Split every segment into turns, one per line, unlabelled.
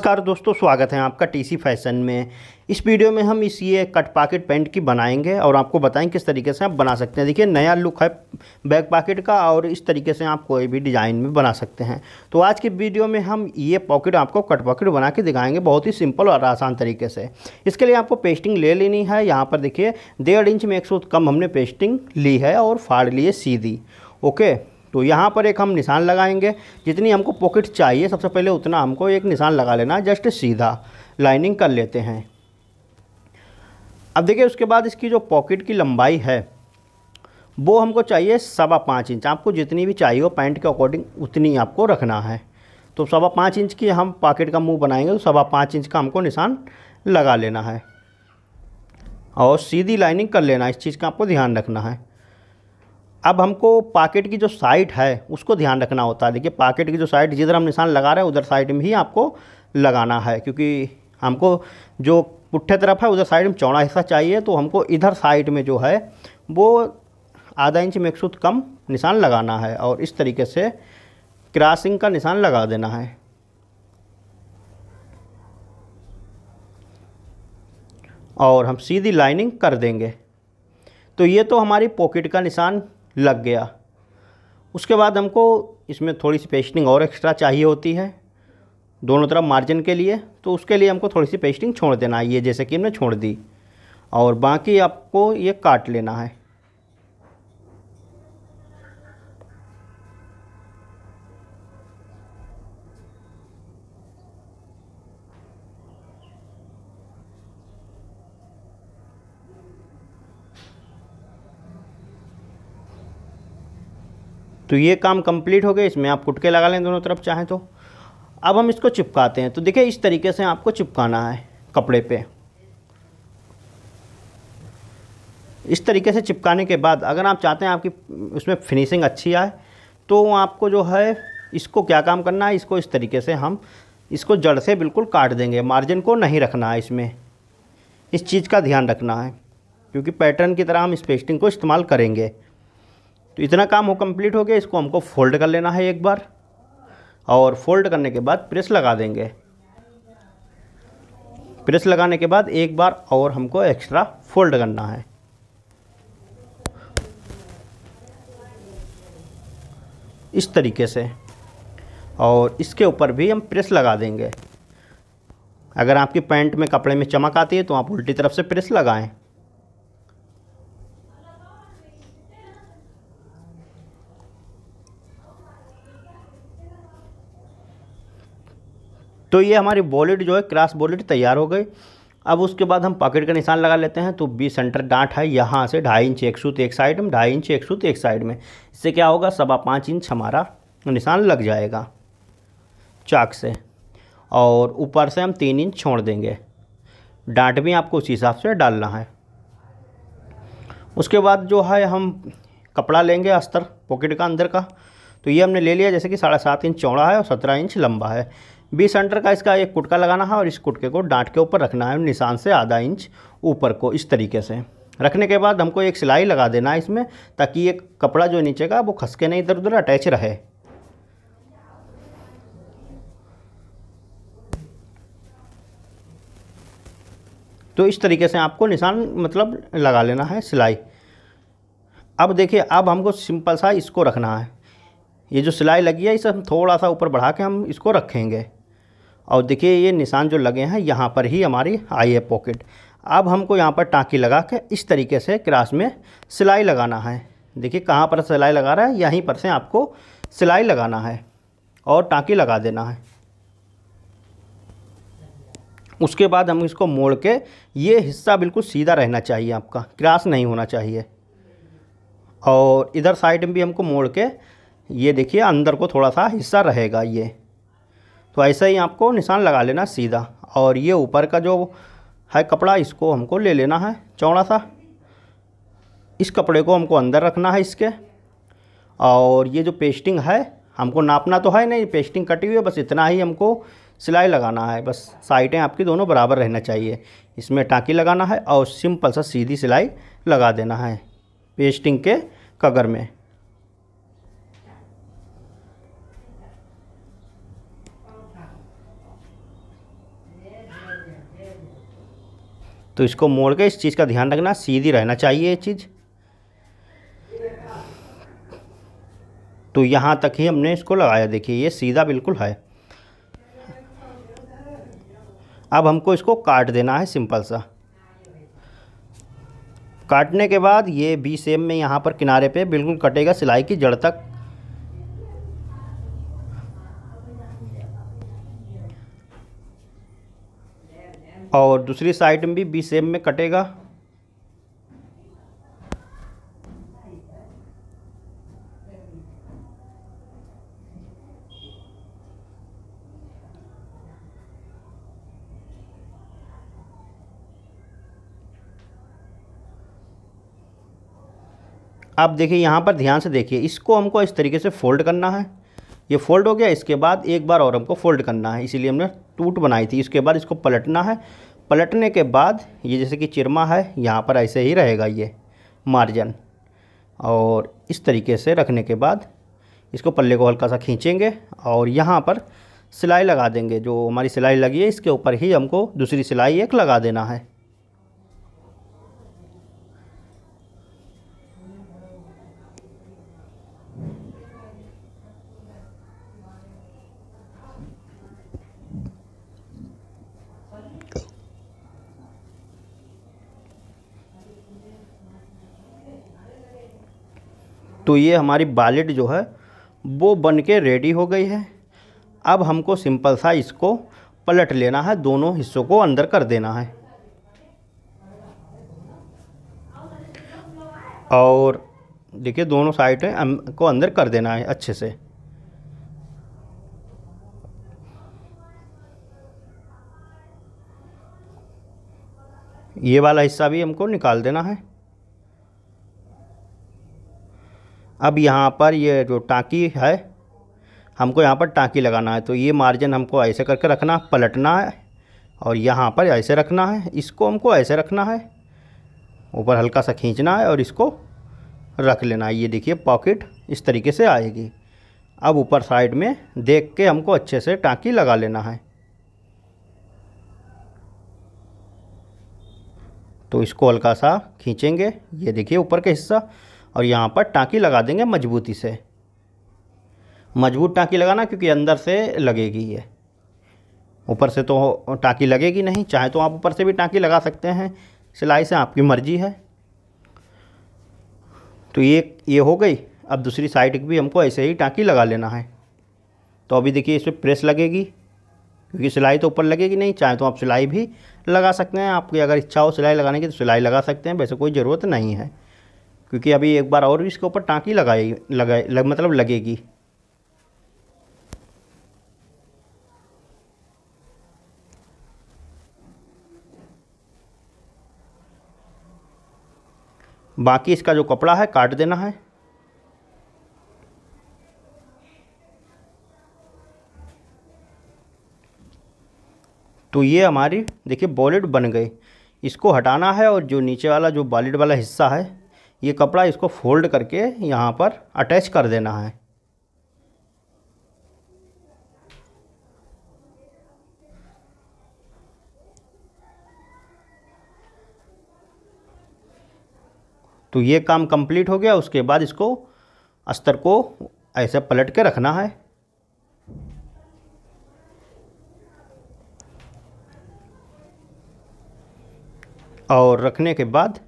नमस्कार दोस्तों स्वागत है आपका टीसी फैशन में इस वीडियो में हम इस ये कट पॉकेट पैंट की बनाएंगे और आपको बताएंगे किस तरीके से आप बना सकते हैं देखिए नया लुक है बैक पॉकेट का और इस तरीके से आप कोई भी डिज़ाइन में बना सकते हैं तो आज के वीडियो में हम ये पॉकेट आपको कट पॉकेट बना के दिखाएंगे बहुत ही सिंपल और आसान तरीके से इसके लिए आपको पेस्टिंग ले लेनी है यहाँ पर देखिए डेढ़ इंच में एक कम हमने पेस्टिंग ली है और फाड़ लिए सीधी ओके तो यहाँ पर एक हम निशान लगाएंगे जितनी हमको पॉकेट चाहिए सबसे पहले उतना हमको एक निशान लगा लेना है जस्ट सीधा लाइनिंग कर लेते हैं अब देखिए उसके बाद इसकी जो पॉकेट की लंबाई है वो हमको चाहिए सवा पाँच इंच आपको जितनी भी चाहिए हो पैंट के अकॉर्डिंग उतनी आपको रखना है तो सवा पाँच इंच की हम पॉकेट का मुंह बनाएंगे तो सवा पाँच इंच का हमको निशान लगा लेना है और सीधी लाइनिंग कर लेना इस चीज़ का आपको ध्यान रखना है अब हमको पाकेट की जो साइड है उसको ध्यान रखना होता है देखिए पाकेट की जो साइड जिधर हम निशान लगा रहे हैं उधर साइड में ही आपको लगाना है क्योंकि हमको जो पुट्ठे तरफ है उधर साइड में चौड़ा हिस्सा चाहिए तो हमको इधर साइड में जो है वो आधा इंच में एक सूत कम निशान लगाना है और इस तरीके से क्रॉसिंग का निशान लगा देना है और हम सीधी लाइनिंग कर देंगे तो ये तो हमारी पॉकेट का निशान लग गया उसके बाद हमको इसमें थोड़ी सी पेस्टिंग और एक्स्ट्रा चाहिए होती है दोनों तरफ मार्जिन के लिए तो उसके लिए हमको थोड़ी सी पेस्टिंग छोड़ देना है ये जैसे कि हमने छोड़ दी और बाकी आपको ये काट लेना है तो ये काम कंप्लीट हो गया इसमें आप कुटके लगा लें दोनों तरफ चाहें तो अब हम इसको चिपकाते हैं तो देखिए इस तरीके से आपको चिपकाना है कपड़े पे इस तरीके से चिपकाने के बाद अगर आप चाहते हैं आपकी उसमें फिनिशिंग अच्छी आए तो आपको जो है इसको क्या काम करना है इसको इस तरीके से हम इसको जड़ से बिल्कुल काट देंगे मार्जिन को नहीं रखना है इसमें इस चीज़ का ध्यान रखना है क्योंकि पैटर्न की तरह हम इस पेस्टिंग को इस्तेमाल करेंगे तो इतना काम हो कंप्लीट हो गया इसको हमको फोल्ड कर लेना है एक बार और फोल्ड करने के बाद प्रेस लगा देंगे प्रेस लगाने के बाद एक बार और हमको एक्स्ट्रा फोल्ड करना है इस तरीके से और इसके ऊपर भी हम प्रेस लगा देंगे अगर आपकी पैंट में कपड़े में चमक आती है तो आप उल्टी तरफ से प्रेस लगाएं तो ये हमारी बॉलेट जो है क्रॉस बॉलेट तैयार हो गई अब उसके बाद हम पॉकेट का निशान लगा लेते हैं तो बी सेंटर डांट है यहाँ से ढाई इंच एक सूत एक साइड में ढाई इंच एक सूत एक साइड में इससे क्या होगा सवा पाँच इंच हमारा निशान लग जाएगा चाक से और ऊपर से हम तीन इंच छोड़ देंगे डांट भी आपको उसी हिसाब से डालना है उसके बाद जो है हम कपड़ा लेंगे अस्तर पॉकेट का अंदर का तो ये हमने ले लिया जैसे कि साढ़े सात इंच चौड़ा है और सत्रह इंच लंबा है बी सेंटर का इसका एक कुटका लगाना है और इस कुटके को डांट के ऊपर रखना है निशान से आधा इंच ऊपर को इस तरीके से रखने के बाद हमको एक सिलाई लगा देना है इसमें ताकि ये कपड़ा जो नीचे का वो खसके नहीं इधर उधर अटैच रहे तो इस तरीके से आपको निशान मतलब लगा लेना है सिलाई अब देखिए अब हमको सिंपल सा इसको रखना है ये जो सिलाई लगी है इसे हम थोड़ा सा ऊपर बढ़ा के हम इसको रखेंगे और देखिए ये निशान जो लगे हैं यहाँ पर ही हमारी आई है पॉकेट अब हमको यहाँ पर टाँकी लगा के इस तरीके से क्रास में सिलाई लगाना है देखिए कहाँ पर सिलाई लगा रहा है यहीं पर से आपको सिलाई लगाना है और टाँकी लगा देना है उसके बाद हम इसको मोड़ के ये हिस्सा बिल्कुल सीधा रहना चाहिए आपका क्रास नहीं होना चाहिए और इधर साइड में भी हमको मोड़ के ये देखिए अंदर को थोड़ा सा हिस्सा रहेगा ये तो ऐसा ही आपको निशान लगा लेना सीधा और ये ऊपर का जो है कपड़ा इसको हमको ले लेना है चौड़ा सा इस कपड़े को हमको अंदर रखना है इसके और ये जो पेस्टिंग है हमको नापना तो है नहीं पेस्टिंग कटी हुई है बस इतना ही हमको सिलाई लगाना है बस साइटें आपकी दोनों बराबर रहना चाहिए इसमें टाँकी लगाना है और सिंपल सा सीधी सिलाई लगा देना है पेस्टिंग के कगर में तो इसको मोड़ के इस चीज़ का ध्यान रखना सीधी रहना चाहिए ये चीज़ तो यहाँ तक ही हमने इसको लगाया देखिए ये सीधा बिल्कुल है अब हमको इसको काट देना है सिंपल सा काटने के बाद ये बी सेम में यहाँ पर किनारे पे बिल्कुल कटेगा सिलाई की जड़ तक और दूसरी साइड में भी बी सेम में कटेगा आप देखिए यहाँ पर ध्यान से देखिए इसको हमको इस तरीके से फोल्ड करना है ये फोल्ड हो गया इसके बाद एक बार और हमको फोल्ड करना है इसीलिए हमने टूट बनाई थी इसके बाद इसको पलटना है पलटने के बाद ये जैसे कि चिरमा है यहाँ पर ऐसे ही रहेगा ये मार्जन और इस तरीके से रखने के बाद इसको पल्ले को हल्का सा खींचेंगे और यहाँ पर सिलाई लगा देंगे जो हमारी सिलाई लगी है इसके ऊपर ही हमको दूसरी सिलाई एक लगा देना है तो ये हमारी बालेट जो है वो बन के रेडी हो गई है अब हमको सिंपल सा इसको पलट लेना है दोनों हिस्सों को अंदर कर देना है और देखिए दोनों साइड को अंदर कर देना है अच्छे से ये वाला हिस्सा भी हमको निकाल देना है अब यहाँ पर ये जो टाँकी है हमको यहाँ पर टाँकी लगाना है तो ये मार्जिन हमको ऐसे करके रखना है पलटना है और यहाँ पर ऐसे रखना है इसको हमको ऐसे रखना है ऊपर हल्का सा खींचना है और इसको रख लेना है ये देखिए पॉकेट इस तरीके से आएगी अब ऊपर साइड में देख के हमको अच्छे से टाँकी लगा लेना है तो इसको हल्का सा खींचेंगे ये देखिए ऊपर का हिस्सा और यहाँ पर टाँकी लगा देंगे मजबूती से मजबूत टाँकी लगाना क्योंकि अंदर से लगेगी ये ऊपर से तो टाँकी लगेगी नहीं चाहे तो आप ऊपर से भी टाँकी लगा सकते हैं सिलाई से आपकी मर्ज़ी है तो ये ये हो गई अब दूसरी साइड भी हमको ऐसे ही टाँकी लगा लेना है तो अभी देखिए इस पर प्रेस लगेगी क्योंकि सिलाई तो ऊपर लगेगी नहीं चाहे तो आप सिलाई भी लगा सकते हैं आपकी अगर इच्छा हो सिलाई लगाने की तो सिलाई लगा सकते हैं वैसे कोई ज़रूरत नहीं है क्योंकि अभी एक बार और भी इसके ऊपर टाँकी लगाई लगाए लग, मतलब लगेगी बाकी इसका जो कपड़ा है काट देना है तो ये हमारी देखिए बॉलेट बन गए इसको हटाना है और जो नीचे वाला जो बॉलेट वाला हिस्सा है ये कपड़ा इसको फोल्ड करके यहाँ पर अटैच कर देना है तो ये काम कंप्लीट हो गया उसके बाद इसको अस्तर को ऐसे पलट के रखना है और रखने के बाद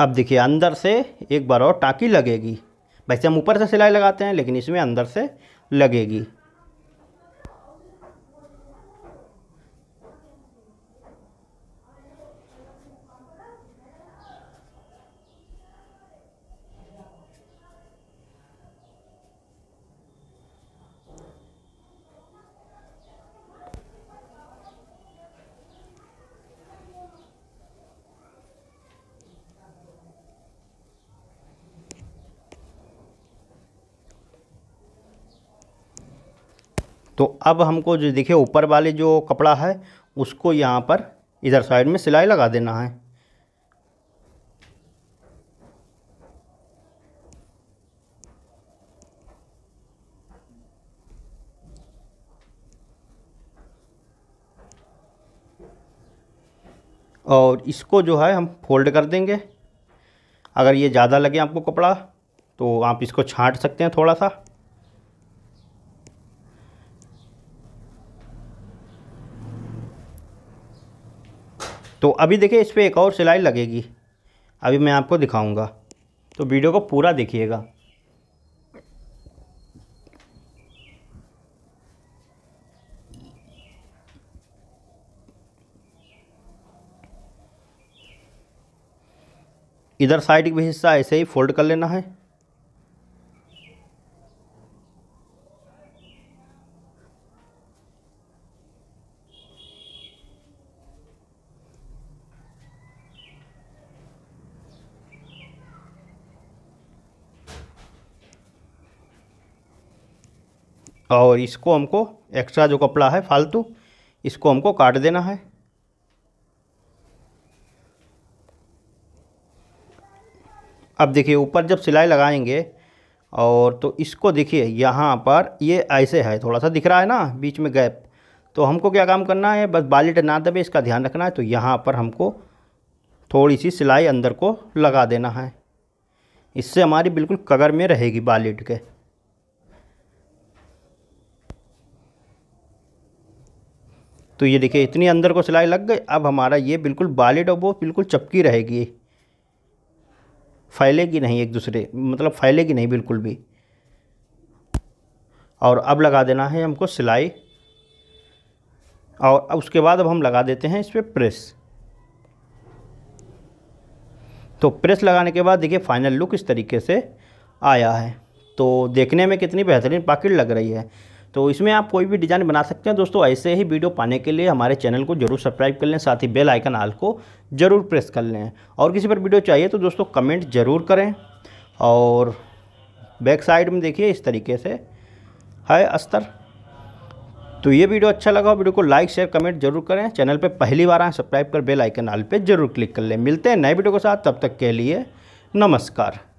अब देखिए अंदर से एक बार और टाँकी लगेगी वैसे हम ऊपर से सिलाई लगाते हैं लेकिन इसमें अंदर से लगेगी तो अब हमको जो देखिए ऊपर वाले जो कपड़ा है उसको यहाँ पर इधर साइड में सिलाई लगा देना है और इसको जो है हम फोल्ड कर देंगे अगर ये ज़्यादा लगे आपको कपड़ा तो आप इसको छांट सकते हैं थोड़ा सा तो अभी देखिए इस पर एक और सिलाई लगेगी अभी मैं आपको दिखाऊंगा तो वीडियो को पूरा देखिएगा इधर साइड का भी हिस्सा ऐसे ही फोल्ड कर लेना है और इसको हमको एक्स्ट्रा जो कपड़ा है फालतू इसको हमको काट देना है अब देखिए ऊपर जब सिलाई लगाएंगे और तो इसको देखिए यहाँ पर ये ऐसे है थोड़ा सा दिख रहा है ना बीच में गैप तो हमको क्या काम करना है बस बाली ना दबे इसका ध्यान रखना है तो यहाँ पर हमको थोड़ी सी सिलाई अंदर को लगा देना है इससे हमारी बिल्कुल कगर में रहेगी बाली के तो ये देखिए इतनी अंदर को सिलाई लग गई अब हमारा ये बिल्कुल बालिड और वो बिल्कुल चपकी रहेगी फैलेगी नहीं एक दूसरे मतलब फैलेगी नहीं बिल्कुल भी और अब लगा देना है हमको सिलाई और अब उसके बाद अब हम लगा देते हैं इस पर प्रेस तो प्रेस लगाने के बाद देखिए फाइनल लुक इस तरीके से आया है तो देखने में कितनी बेहतरीन पाकिट लग रही है तो इसमें आप कोई भी डिज़ाइन बना सकते हैं दोस्तों ऐसे ही वीडियो पाने के लिए हमारे चैनल को जरूर सब्सक्राइब कर लें साथ ही बेल आइकन आल को ज़रूर प्रेस कर लें और किसी पर वीडियो चाहिए तो दोस्तों कमेंट ज़रूर करें और बैक साइड में देखिए इस तरीके से है अस्तर तो ये वीडियो अच्छा लगा वीडियो को लाइक शेयर कमेंट जरूर करें चैनल पर पहली बार आए सब्सक्राइब कर बेल आइकन आल पर जरूर क्लिक कर लें मिलते हैं नए वीडियो के साथ तब तक के लिए नमस्कार